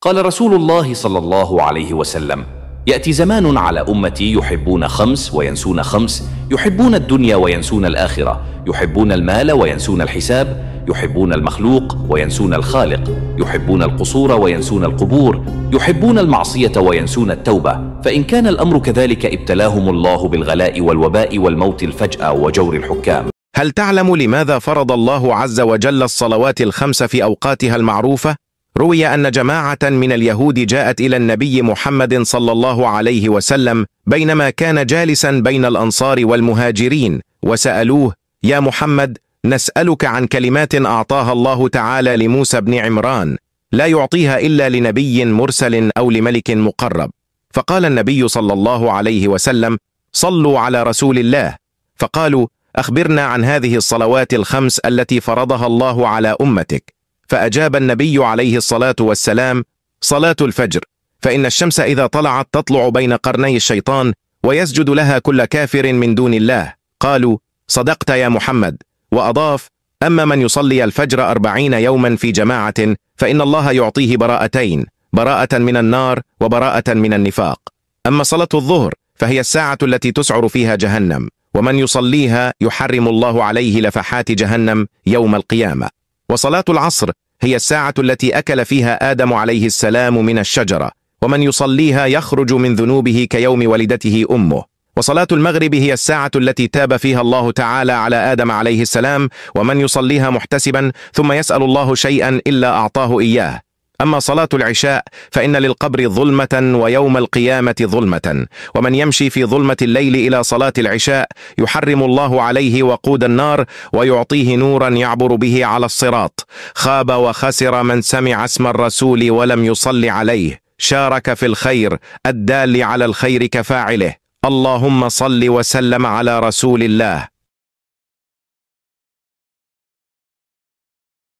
قال رسول الله صلى الله عليه وسلم ياتي زمان على امتي يحبون خمس وينسون خمس يحبون الدنيا وينسون الاخره يحبون المال وينسون الحساب يحبون المخلوق وينسون الخالق يحبون القصور وينسون القبور يحبون المعصيه وينسون التوبه فان كان الامر كذلك ابتلاهم الله بالغلاء والوباء والموت الفجاه وجور الحكام هل تعلم لماذا فرض الله عز وجل الصلوات الخمس في اوقاتها المعروفه روي أن جماعة من اليهود جاءت إلى النبي محمد صلى الله عليه وسلم بينما كان جالسا بين الأنصار والمهاجرين وسألوه يا محمد نسألك عن كلمات أعطاها الله تعالى لموسى بن عمران لا يعطيها إلا لنبي مرسل أو لملك مقرب فقال النبي صلى الله عليه وسلم صلوا على رسول الله فقالوا أخبرنا عن هذه الصلوات الخمس التي فرضها الله على أمتك فأجاب النبي عليه الصلاة والسلام صلاة الفجر فإن الشمس إذا طلعت تطلع بين قرني الشيطان ويسجد لها كل كافر من دون الله قالوا صدقت يا محمد وأضاف أما من يصلي الفجر أربعين يوما في جماعة فإن الله يعطيه براءتين براءة من النار وبراءة من النفاق أما صلاة الظهر فهي الساعة التي تسعر فيها جهنم ومن يصليها يحرم الله عليه لفحات جهنم يوم القيامة وصلاة العصر هي الساعة التي أكل فيها آدم عليه السلام من الشجرة ومن يصليها يخرج من ذنوبه كيوم ولدته أمه وصلاة المغرب هي الساعة التي تاب فيها الله تعالى على آدم عليه السلام ومن يصليها محتسبا ثم يسأل الله شيئا إلا أعطاه إياه أما صلاة العشاء فإن للقبر ظلمة ويوم القيامة ظلمة ومن يمشي في ظلمة الليل إلى صلاة العشاء يحرم الله عليه وقود النار ويعطيه نورا يعبر به على الصراط خاب وخسر من سمع اسم الرسول ولم يصل عليه شارك في الخير الدال على الخير كفاعله اللهم صل وسلم على رسول الله